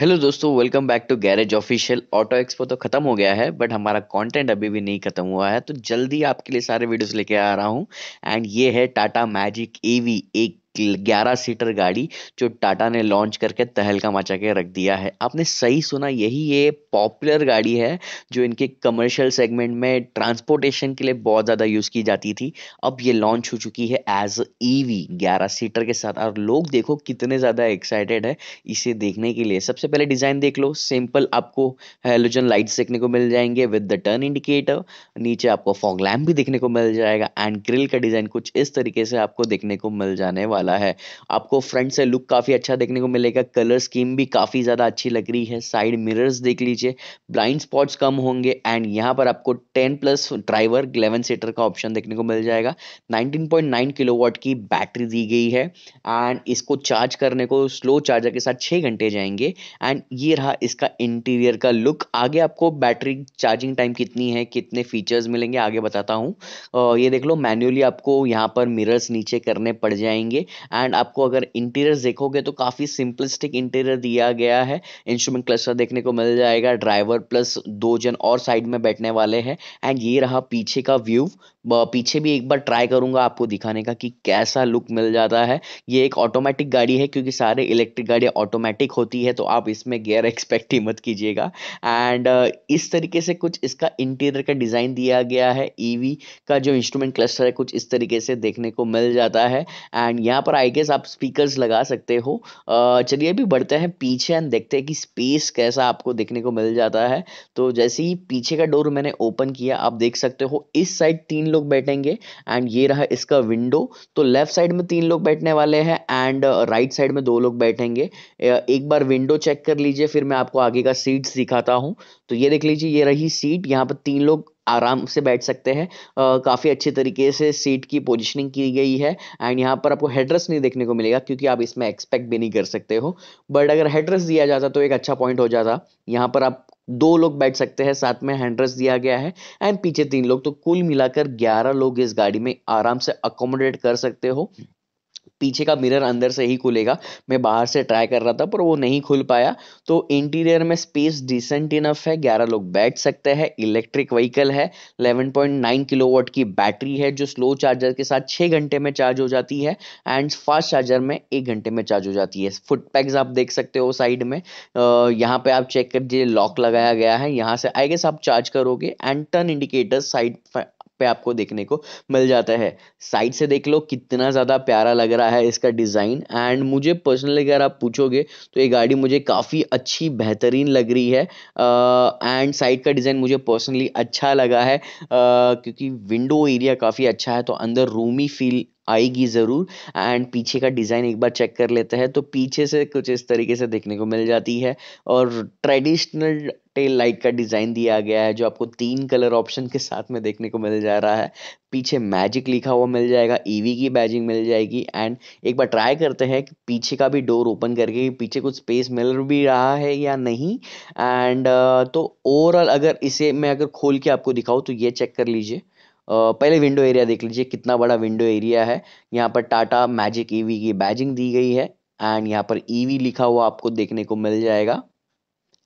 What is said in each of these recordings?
Hello दोस्तों welcome back to garage official auto expo तो खत्म हो गया है बट हमारा कंटेंट अभी भी नहीं खत्म हुआ है तो जल्दी आपके लिए सारे वीडियोस लेके आ रहा हूँ एंड ये है टाटा मैजिक ईवी एक ग्यारह सीटर गाड़ी जो टाटा ने लॉन्च करके तहलका मचा के रख दिया है आपने सही सुना यही ये पॉपुलर गाड़ी है जो इनके कमर्शियल सेगमेंट में ट्रांसपोर्टेशन के लिए बहुत ज़्यादा यूज़ की जाती थी अब ये लॉन्च हो चुकी है एज ईवी e ग्यारह सीटर के साथ और लोग देखो कितने ज़्यादा एक्साइटेड है इसे देखने के लिए सबसे पहले डिज़ाइन देख लो सिंपल आपको हेलोजन लाइट्स देखने को मिल जाएंगे विद द टर्न इंडिकेटर नीचे आपको फॉग लैम्प भी देखने को मिल जाएगा एंड ग्रिल का डिज़ाइन कुछ इस तरीके से आपको देखने को मिल जाने वाला वाला है आपको फ्रंट से लुक काफ़ी अच्छा देखने को मिलेगा कलर स्कीम भी काफ़ी ज़्यादा अच्छी लग रही है साइड मिरर्स देख लीजिए ब्लाइंड स्पॉट्स कम होंगे एंड यहाँ पर आपको ten plus driver eleven seater का ऑप्शन देखने को मिल जाएगा नाइनटीन पॉइंट की बैटरी दी गई है एंड इसको चार्ज करने को स्लो चार्जर के साथ छह घंटे जाएंगे एंड ये रहा इसका इंटीरियर का लुक आगे आपको बैटरी चार्जिंग टाइम कितनी है कितने फीचर्स मिलेंगे आगे बताता हूँ ये देख लो मैन्युअली आपको यहाँ पर मिरर्स नीचे करने पड़ जाएंगे एंड आपको अगर इंटीरियर देखोगे तो काफ़ी सिंपलिस्टिक इंटीरियर दिया गया है इंस्ट्रूमेंट क्लस्टर देखने को मिल जाएगा ड्राइवर प्लस दो जन और साइड में बैठने वाले हैं एंड ये रहा पीछे का व्यू पीछे भी एक बार ट्राई करूंगा आपको दिखाने का कि कैसा लुक मिल जाता है ये एक ऑटोमेटिक गाड़ी है क्योंकि सारे इलेक्ट्रिक गाड़ियाँ ऑटोमेटिक होती है तो आप इसमें गेयर एक्सपेक्ट ही मत कीजिएगा एंड इस तरीके से कुछ इसका इंटीरियर का डिज़ाइन दिया गया है ईवी e का जो इंस्ट्रूमेंट क्लस्टर है कुछ इस तरीके से देखने को मिल जाता है एंड यहाँ पर आई गेस आप स्पीकर्स लगा सकते हो चलिए अभी बढ़ते हैं पीछे एंड देखते हैं कि स्पेस कैसा आपको देखने को मिल जाता है तो जैसे ही पीछे का डोर मैंने ओपन किया आप देख सकते हो इस साइड तीन लोग बैठेंगे एंड ये रहा इसका विंडो तो लेफ्ट साइड में तीन लोग बैठने वाले हैं एंड राइट साइड में दो लोग बैठेंगे एक बार विंडो चेक कर लीजिए फिर मैं आपको आगे का सीट्स दिखाता हूँ तो ये देख लीजिए ये रही सीट यहाँ पर तीन लोग आराम से बैठ सकते हैं काफ़ी अच्छे तरीके से सीट की पोजीशनिंग की गई है एंड यहाँ पर आपको हेडरेस नहीं देखने को मिलेगा क्योंकि आप इसमें एक्सपेक्ट भी नहीं कर सकते हो बट अगर हेडरेस दिया जाता तो एक अच्छा पॉइंट हो जाता यहाँ पर आप दो लोग बैठ सकते हैं साथ में हैंड्रेस दिया गया है एंड पीछे तीन लोग तो कुल मिलाकर ग्यारह लोग इस गाड़ी में आराम से अकोमोडेट कर सकते हो पीछे का मिरर अंदर से ही खुलेगा मैं बाहर से ट्राई कर रहा था पर वो नहीं खुल पाया तो इंटीरियर में स्पेस डिसेंट इनफ है ग्यारह लोग बैठ सकते हैं इलेक्ट्रिक व्हीकल है पॉइंट नाइन किलो वॉट की बैटरी है जो स्लो चार्जर के साथ छः घंटे में चार्ज हो जाती है एंड फास्ट चार्जर में एक घंटे में चार्ज हो जाती है फुट पैक्स आप देख सकते हो साइड में यहाँ पे आप चेक कर लॉक लगाया गया है यहाँ से आई गेस आप चार्ज करोगे एंड टर्न इंडिकेटर्स साइड पे आपको देखने को मिल जाता है साइड से देख लो कितना ज़्यादा प्यारा लग रहा है इसका डिज़ाइन एंड मुझे पर्सनली अगर आप पूछोगे तो ये गाड़ी मुझे काफ़ी अच्छी बेहतरीन लग रही है एंड साइड का डिज़ाइन मुझे पर्सनली अच्छा लगा है uh, क्योंकि विंडो एरिया काफ़ी अच्छा है तो अंदर रूमी फील आएगी ज़रूर एंड पीछे का डिज़ाइन एक बार चेक कर लेते हैं तो पीछे से कुछ इस तरीके से देखने को मिल जाती है और ट्रेडिशनल टेल लाइट का डिज़ाइन दिया गया है जो आपको तीन कलर ऑप्शन के साथ में देखने को मिल जा रहा है पीछे मैजिक लिखा हुआ मिल जाएगा ईवी e की बैजिंग मिल जाएगी एंड एक बार ट्राई करते हैं कि पीछे का भी डोर ओपन करके पीछे कुछ स्पेस मिल भी रहा है या नहीं एंड तो ओवरऑल अगर इसे मैं अगर खोल के आपको दिखाऊँ तो ये चेक कर लीजिए पहले विंडो एरिया देख लीजिए कितना बड़ा विंडो एरिया है यहाँ पर टाटा मैजिक ईवी की बैजिंग दी गई है एंड यहाँ पर ईवी e लिखा हुआ आपको देखने को मिल जाएगा।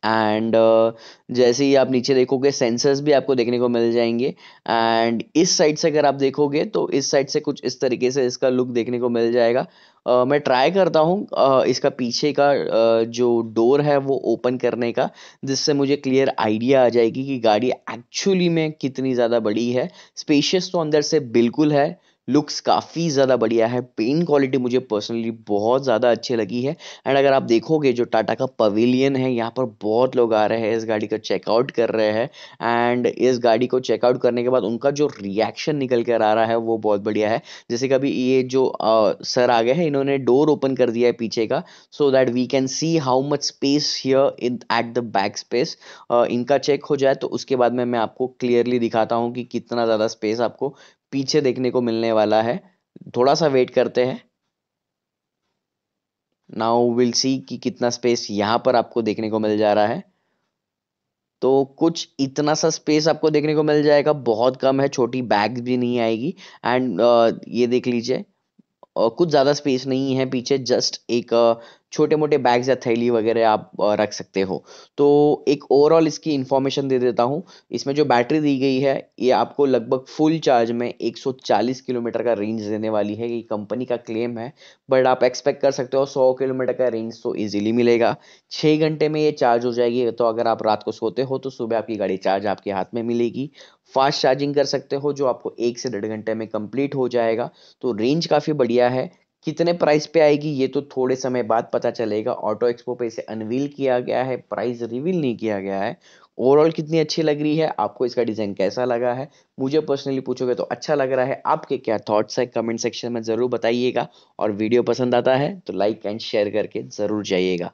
एंड uh, जैसे ही आप नीचे देखोगे सेंसर्स भी आपको देखने को मिल जाएंगे एंड इस साइड से अगर आप देखोगे तो इस साइड से कुछ इस तरीके से इसका लुक देखने को मिल जाएगा Uh, मैं ट्राई करता हूँ uh, इसका पीछे का uh, जो डोर है वो ओपन करने का जिससे मुझे क्लियर आइडिया आ जाएगी कि गाड़ी एक्चुअली में कितनी ज़्यादा बड़ी है स्पेशियस तो अंदर से बिल्कुल है लुक्स काफ़ी ज़्यादा बढ़िया है पेंट क्वालिटी मुझे पर्सनली बहुत ज़्यादा अच्छी लगी है एंड अगर आप देखोगे जो टाटा का पवेलियन है यहाँ पर बहुत लोग आ रहे हैं इस गाड़ी का चेकआउट कर रहे हैं एंड इस गाड़ी को चेकआउट करने के बाद उनका जो रिएक्शन निकल कर आ रहा है वो बहुत बढ़िया है जैसे कभी ये जो आ, सर आ गए हैं इन्होंने डोर ओपन कर दिया है पीछे का so that we can see how much space here in at the back space इनका चेक हो जाए तो उसके बाद में मैं आपको क्लियरली दिखाता हूँ कि कितना ज़्यादा स्पेस आपको पीछे देखने को मिलने वाला है थोड़ा सा वेट करते हैं नाउ विल सी कि कितना स्पेस यहाँ पर आपको देखने को मिल जा रहा है तो कुछ इतना सा स्पेस आपको देखने को मिल जाएगा बहुत कम है छोटी बैग भी नहीं आएगी एंड uh, ये देख लीजिए uh, कुछ ज़्यादा स्पेस नहीं है पीछे जस्ट एक uh, छोटे मोटे बैग्स या थैली वगैरह आप रख सकते हो तो एक ओवरऑल इसकी इन्फॉर्मेशन दे देता हूँ इसमें जो बैटरी दी गई है ये आपको लगभग फुल चार्ज में 140 किलोमीटर का रेंज देने वाली है ये कंपनी का क्लेम है बट आप एक्सपेक्ट कर सकते हो 100 किलोमीटर का रेंज तो ईजिली मिलेगा छः घंटे में ये चार्ज हो जाएगी तो अगर आप रात को सोते हो तो सुबह आपकी गाड़ी चार्ज आपके हाथ में मिलेगी फास्ट चार्जिंग कर सकते हो जो आपको एक से डेढ़ घंटे में कंप्लीट हो जाएगा तो रेंज काफ़ी बढ़िया है कितने प्राइस पे आएगी ये तो थोड़े समय बाद पता चलेगा ऑटो एक्सपो पे इसे अनवील किया गया है प्राइस रिवील नहीं किया गया है ओवरऑल कितनी अच्छी लग रही है आपको इसका डिज़ाइन कैसा लगा है मुझे पर्सनली पूछोगे तो अच्छा लग रहा है आपके क्या थॉट्स है कमेंट सेक्शन में ज़रूर बताइएगा और वीडियो पसंद आता है तो लाइक एंड शेयर करके ज़रूर जाइएगा